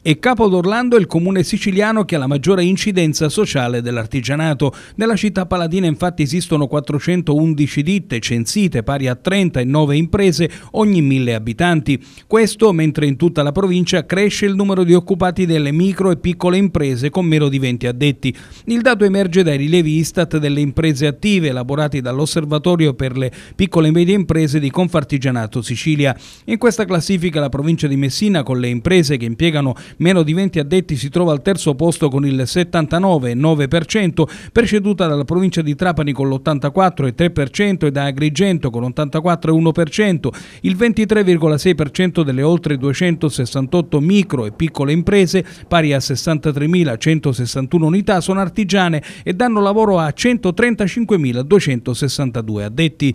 e Capodorlando è il comune siciliano che ha la maggiore incidenza sociale dell'artigianato. Nella città paladina infatti esistono 411 ditte censite pari a 39 imprese ogni mille abitanti. Questo mentre in tutta la provincia cresce il numero di occupati delle micro e piccole imprese con meno di 20 addetti. Il dato emerge dai rilievi Istat delle imprese attive elaborati dall'Osservatorio per le piccole e medie imprese di Confartigianato Sicilia. In questa classifica la provincia di Messina con le imprese che impiegano meno di 20 addetti si trova al terzo posto con il 79,9%, preceduta dalla provincia di Trapani con l'84,3% e da Agrigento con l'84,1%. Il 23,6% delle oltre 268 micro e piccole imprese, pari a 63.161 unità, sono artigiane e danno lavoro a 135.262 addetti.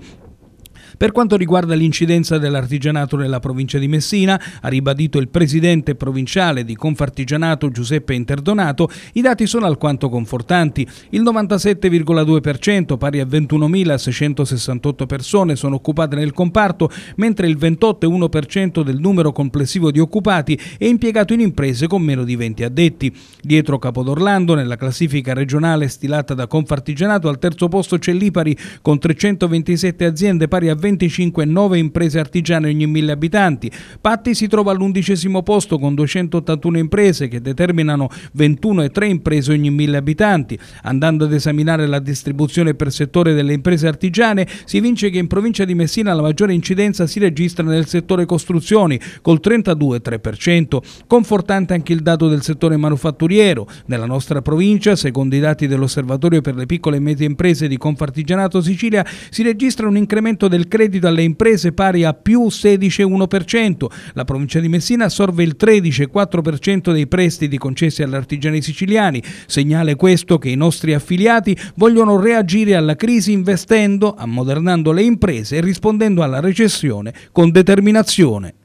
Per quanto riguarda l'incidenza dell'artigianato nella provincia di Messina, ha ribadito il presidente provinciale di Confartigianato Giuseppe Interdonato, i dati sono alquanto confortanti. Il 97,2%, pari a 21.668 persone, sono occupate nel comparto, mentre il 28,1% del numero complessivo di occupati è impiegato in imprese con meno di 20 addetti. Dietro Capodorlando, nella classifica regionale stilata da Confartigianato, al terzo posto c'è l'Ipari con 327 aziende pari a 25,9 imprese artigiane ogni 1000 abitanti. Patti si trova all'undicesimo posto con 281 imprese che determinano 21,3 imprese ogni 1000 abitanti. Andando ad esaminare la distribuzione per settore delle imprese artigiane, si vince che in provincia di Messina la maggiore incidenza si registra nel settore costruzioni col 32,3%. Confortante anche il dato del settore manufatturiero. Nella nostra provincia, secondo i dati dell'Osservatorio per le piccole e medie imprese di Confartigianato Sicilia, si registra un incremento del credito alle imprese pari a più 16,1%. La provincia di Messina assorbe il 13,4% dei prestiti concessi agli artigiani siciliani. Segnale questo che i nostri affiliati vogliono reagire alla crisi investendo, ammodernando le imprese e rispondendo alla recessione con determinazione.